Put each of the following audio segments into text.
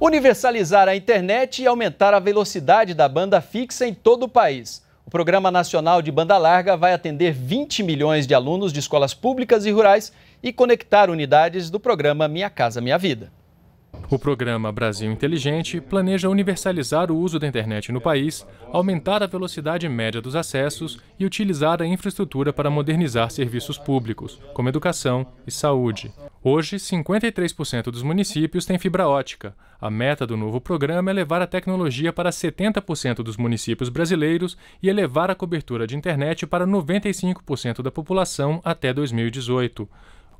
Universalizar a internet e aumentar a velocidade da banda fixa em todo o país. O Programa Nacional de Banda Larga vai atender 20 milhões de alunos de escolas públicas e rurais e conectar unidades do programa Minha Casa Minha Vida. O programa Brasil Inteligente planeja universalizar o uso da internet no país, aumentar a velocidade média dos acessos e utilizar a infraestrutura para modernizar serviços públicos, como educação e saúde. Hoje, 53% dos municípios têm fibra ótica. A meta do novo programa é levar a tecnologia para 70% dos municípios brasileiros e elevar a cobertura de internet para 95% da população até 2018.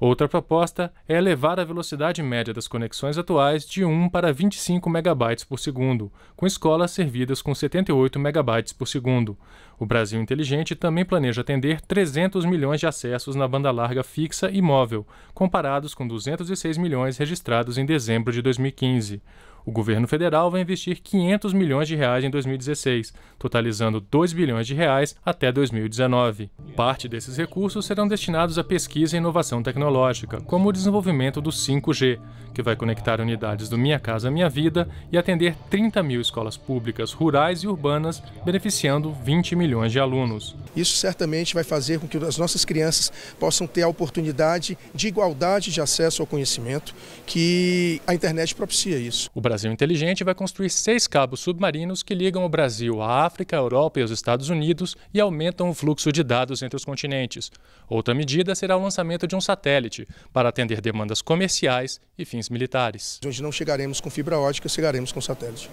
Outra proposta é elevar a velocidade média das conexões atuais de 1 para 25 megabytes por segundo, com escolas servidas com 78 megabytes por segundo. O Brasil Inteligente também planeja atender 300 milhões de acessos na banda larga fixa e móvel, comparados com 206 milhões registrados em dezembro de 2015. O governo federal vai investir 500 milhões de reais em 2016, totalizando 2 bilhões de reais até 2019 parte desses recursos serão destinados à pesquisa e inovação tecnológica, como o desenvolvimento do 5G, que vai conectar unidades do Minha Casa Minha Vida e atender 30 mil escolas públicas, rurais e urbanas, beneficiando 20 milhões de alunos. Isso certamente vai fazer com que as nossas crianças possam ter a oportunidade de igualdade de acesso ao conhecimento, que a internet propicia isso. O Brasil Inteligente vai construir seis cabos submarinos que ligam o Brasil à África, à Europa e aos Estados Unidos e aumentam o fluxo de dados entre entre os continentes. Outra medida será o lançamento de um satélite para atender demandas comerciais e fins militares. Onde não chegaremos com fibra ótica, chegaremos com satélite.